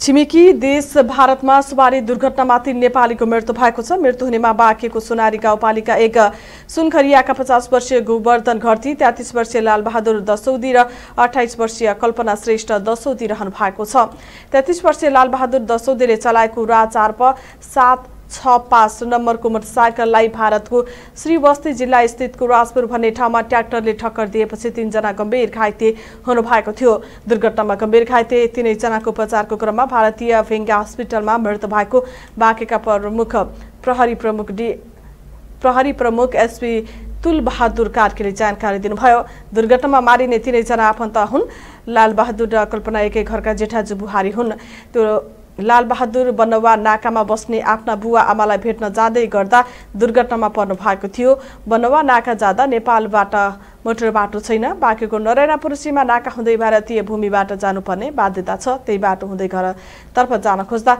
छिमेकी देश भारतमा सवारी दुर्घटनामाथि नेपालीको मृत्यु भएको छ मृत्यु हुनेमा बाँकेको सोनारी गाउँपालिका एक सुनखरियाका पचास वर्षीय गोवर्धन घरती तेत्तिस वर्षीय लालबहादुर दसौदी र अठाइस वर्षीय कल्पना श्रेष्ठ दसौदी रहनु भएको छ तेत्तिस वर्षीय लालबहादुर दसौदीले चलाएको राचार्प सात छ पाँच नम्बरको मोटरसाइकललाई भारतको श्रीवस्ती जिल्ला स्थितको राजपुर भन्ने ठाउँमा ट्र्याक्टरले ठक्कर दिएपछि तिनजना गम्भीर घाइते हुनुभएको थियो दुर्घटनामा गम्भीर घाइते तिनैजनाको उपचारको क्रममा भारतीय भेङ्गा हस्पिटलमा मृत्यु भएको बाँकेका प्रमुख प्रहरी प्रमुख डी प्रहरी प्रमुख एसपी तुलबहादुर कार्कीले जानकारी दिनुभयो दुर्घटनामा मारिने तिनैजना आफन्त हुन् लालबहादुर र कल्पना एकै घरका जेठाजु बुहारी हुन् त्यो लालबहादुर बनवा नाकामा बस्ने आफ्ना बुवा आमालाई भेट्न जाँदै गर्दा दुर्घटनामा पर्नु भएको थियो बनवा नाका जाँदा नेपालबाट मोटर बाटो छैन बाँकेको नरायणपुर सीमा नाका हुँदै भारतीय भूमिबाट जानुपर्ने बाध्यता छ त्यही बाटो हुँदै घरतर्फ जान खोज्दा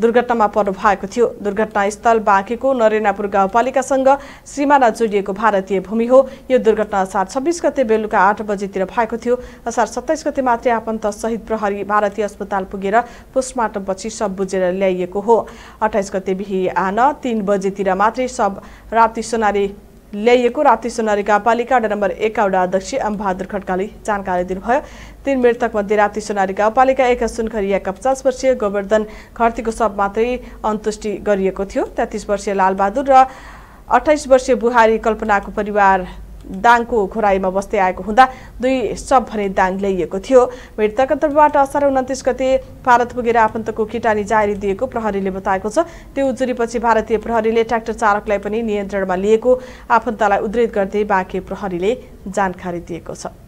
दुर्घटनामा पर्नु भएको थियो दुर्घटनास्थल बाँकेको नरेनापुर गाउँपालिकासँग सिमाना जोडिएको भारतीय भूमि हो यो दुर्घटना असार छब्बिस गते बेलुका आठ बजेतिर भएको थियो असार सत्ताइस गते मात्रै आफन्त सहित प्रहरी भारतीय अस्पताल पुगेर पोस्टमार्टमपछि सब बुझेर ल्याइएको हो अठाइस गते बिहान तिन बजेतिर मात्रै सब राप्ती सोनारी ल्याइएको राप्तीसो गाउँपालिका वडा नम्बर एकका अध्यक्ष अमबहादुर खड्काले जानकारी दिनुभयो तीन मृतकमध्ये सोनारी गाउँपालिका एक सुनखरियाका पचास वर्षीय गोवर्धन खर्तीको सब मात्रै अन्तुष्टि गरिएको थियो तेत्तिस वर्षीय लालबहादुर र अठाइस वर्षीय बुहारी कल्पनाको परिवार दाङको खोराईमा बस्दै आएको हुँदा दुई सब भने दाङ ल्याइएको थियो मृतकको तर्फबाट असार उन्तिस गते भारत पुगेर आफन्तको किटानी जारी दिएको प्रहरीले बताएको छ त्यो उजुरीपछि भारतीय प्रहरीले ट्र्याक्टर चालकलाई पनि नियन्त्रणमा लिएको आफन्तलाई उद्धित गर्दै बाँके प्रहरीले जानकारी दिएको छ